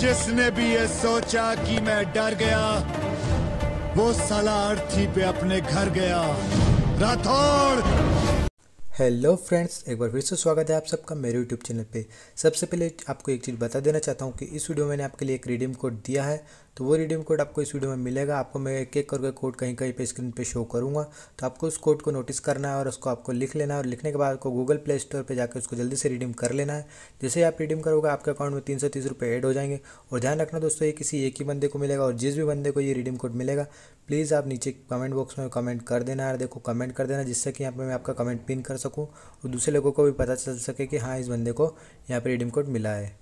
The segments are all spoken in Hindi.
जिसने भी ये सोचा कि मैं डर गया वो सला अर्थी पे अपने घर गया राठौड़ हेलो फ्रेंड्स एक बार फिर से स्वागत है आप सबका मेरे यूट्यूब चैनल पे सबसे पहले आपको एक चीज़ बता देना चाहता हूँ कि इस वीडियो में मैंने आपके लिए एक रिडीम कोड दिया है तो वो रिडीम कोड आपको इस वीडियो में मिलेगा आपको मैं एक एक करके कोड कहीं कहीं पे स्क्रीन पे शो करूँगा तो आपको उस कोड को नोटिस करना है और उसको आपको लिख लेना है और लिखने के बाद आपको गूगल प्ले स्टोर पर जाकर उसको जल्दी से रिडीम कर लेना है जैसे ही आप रिडीम करोगे आपके अकाउंट में तीन सौ तीस रुपये एड हो जाएंगे और ध्यान रखना दोस्तों ये किसी एक ही बंदे को मिलेगा और जिस भी बंदे को ये रिडीम कोड मिलेगा प्लीज़ आप नीचे कमेंट बॉक्स में कमेंट कर देना है देखो कमेंट कर देना जिससे कि यहाँ पर मैं आपका कमेंट पिन कर सकूँ और दूसरे लोगों को भी पता चल सके कि हाँ इस बंदे को यहाँ पर रिडीम कोड मिला है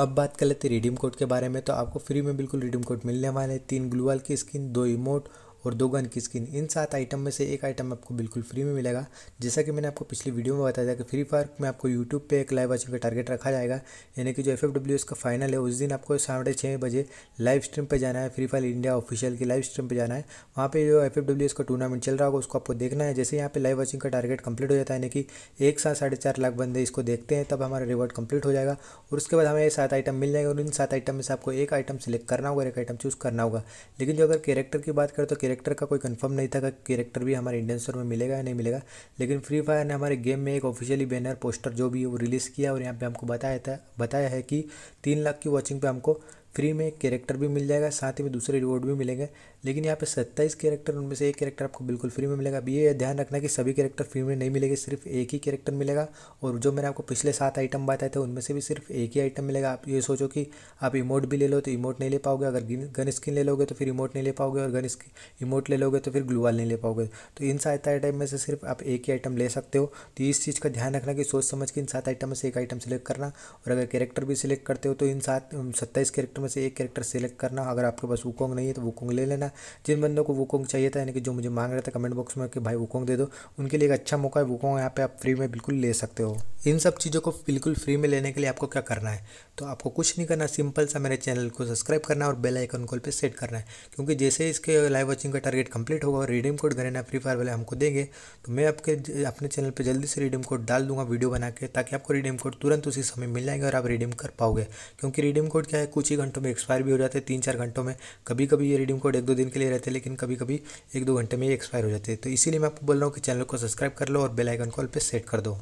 अब बात कर लेते हैं रिडीम कोड के बारे में तो आपको फ्री में बिल्कुल रिडीम कोड मिलने वाले हैं तीन ग्लूवाल की स्किन दो इमोट और दो गन की स्किन इन सात आइटम में से एक आइटम आपको बिल्कुल फ्री में मिलेगा जैसा कि मैंने आपको पिछली वीडियो में बताया था कि फ्री फायर में आपको यूट्यूब पर एक लाइव वॉचिंग का टारगेट रखा जाएगा यानी कि जो एफ का फाइनल है उस दिन आपको साढ़े छः बजे लाइव स्ट्रीम पर जाना है फ्री फायर इंडिया ऑफिशियल की लाइव स्ट्रीम पर जाना है वहाँ पर जो एफ का टूर्नामेंट चल रहा होगा उसको आपको देखना है जैसे यहाँ पर लाइव वॉचिंग का टारगेट कंप्लीट हो जाता है यानी कि एक साथ साढ़े चार लाख बंदे इसको देखते हैं तब हमारा रिवॉर्ड कंप्लीट हो जाएगा और उसके बाद हमें ये सात आइटम मिल जाएंगे और इन सात आइटम में से आपको एक आइटम सेलेक्ट करना होगा और एक आइटम चूज़ करना होगा लेकिन जो अगर कैरेक्टर की बात करें तो कैरेक्टर का कोई कंफर्म नहीं था कि कैरेक्टर भी हमारे इंडियन स्टोर में मिलेगा या नहीं मिलेगा लेकिन फ्री फायर ने हमारे गेम में एक ऑफिशियली बैनर पोस्टर जो भी है वो रिलीज़ किया और यहाँ पे हमको बताया था बताया है कि तीन लाख की वॉचिंग पे हमको फ्री में कैरेक्टर भी मिल जाएगा साथ ही में दूसरे रिवॉर्ड भी मिलेंगे लेकिन यहाँ पे सत्ताईस कैरेक्टर उनमें से एक कैरेक्टर आपको बिल्कुल फ्री में मिलेगा अभी ये ध्यान रखना कि सभी कैरेक्टर फ्री में नहीं मिलेंगे सिर्फ एक ही कैरेक्टर मिलेगा और जो मैंने आपको पिछले सात आइटम बताए थे उनमें से भी सिर्फ एक ही आइटम मिलेगा आप ये सोचो कि आप इमोट भी ले लो तो इमोट नहीं ले पाओगे अगर गन स्किन ले लोगे तो फिर इमोट नहीं ले पाओगे और गन स्किन इमोट ले लोगे तो फिर ग्लूवाल नहीं ले पाओगे तो इन सात आइटम में से सिर्फ आप एक ही आइटम ले सकते हो तो इस चीज़ का ध्यान रखना कि सोच समझ के इन सात आइटम में से एक आइटम सेलेक्ट करना और अगर कैरेक्टर भी सिलेक्ट करते हो तो इन सात सत्ताईस कैरेक्टर में से एक कैरेक्टर सेलेक्ट करना अगर आपके पास वुकोंग नहीं है तो वुकोंग ले लेना जिन बंदों को वुकोंग चाहिए था यानी कि जो मुझे मांग रहे थे कमेंट बॉक्स में कि भाई वुकोंग दे दो उनके लिए एक अच्छा मौका है वुकोंग यहाँ पे आप फ्री में बिल्कुल ले सकते हो इन सब चीज़ों को बिल्कुल फ्री में लेने के लिए आपको क्या करना है तो आपको कुछ नहीं करना सिंपल सा मेरे चैनल को सब्सक्राइब करना और बेल आइकन कॉल पे सेट करना है क्योंकि जैसे इसके लाइव वॉचिंग का टारगेट कंप्लीट होगा और redeem code Garena free fire वाले हमको देंगे तो मैं आपके अपने चैनल पे जल्दी से रिडीम कोड डाल दूंगा वीडियो बना के ताकि आपको रिडीम कोड तुरंत उसी समय मिल जाएंगे और आप रिडीम कर पाओगे क्योंकि रिडीम कोड क्या है कुछ ही घंटों में एक्सपायर भी हो जाते हैं तीन चार घंटों में कभी कभी ये रिडीम कोड एक दो दिन के लिए रहते हैं लेकिन कभी कभी एक दो घंटे में ये एक्सपायर हो जाते हैं तो इसीलिए मैं आपको बोल रहा हूँ कि चैनल को सब्सक्राइब कर लो और बेलाइकन कॉल पर सेट कर दो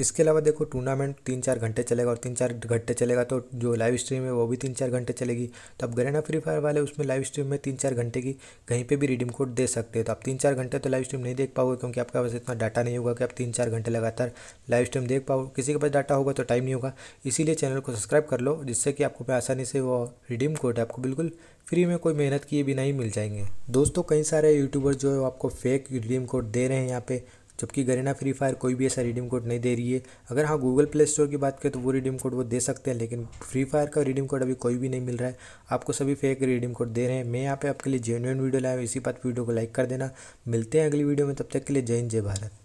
इसके अलावा देखो टूर्नामेंट तीन चार घंटे चलेगा और तीन चार घंटे चलेगा तो जो लाइव स्ट्रीम है वो भी तीन चार घंटे चलेगी तो आप गरेना फ्री फायर वाले उसमें लाइव स्ट्रीम में तीन चार घंटे की कहीं पे भी रिडीम कोड दे सकते हैं तो आप तीन चार घंटे तो लाइव स्ट्रीम नहीं देख पाओगे क्योंकि आपके पास इतना डाटा नहीं होगा कि आप तीन चार घंटे लगातार लाइव स्ट्रीम देख पाओ किसी के पास डाटा होगा तो टाइम नहीं होगा इसीलिए चैनल को सब्सक्राइब कर लो जिससे कि आपको आसानी से वो रिडीम कोड आपको बिल्कुल फ्री में कोई मेहनत किए बिना ही मिल जाएंगे दोस्तों कई सारे यूट्यूबर जो है आपको फेक रिडीम कोड दे रहे हैं यहाँ पे जबकि गरेना फ्री फायर कोई भी ऐसा रिडीम कोड नहीं दे रही है अगर हाँ गूगल प्ले स्टोर की बात करें तो वो रिडीम कोड वो दे सकते हैं लेकिन फ्री फायर का रिडीम कोड अभी कोई भी नहीं मिल रहा है आपको सभी फेक रिडीम कोड दे रहे हैं मैं यहाँ पे आपके लिए जेन्यून वीडियो लाया हूँ इसी बात वीडियो को लाइक कर देना मिलते हैं अगली वीडियो में तब तक के लिए जय हिंद जय भारत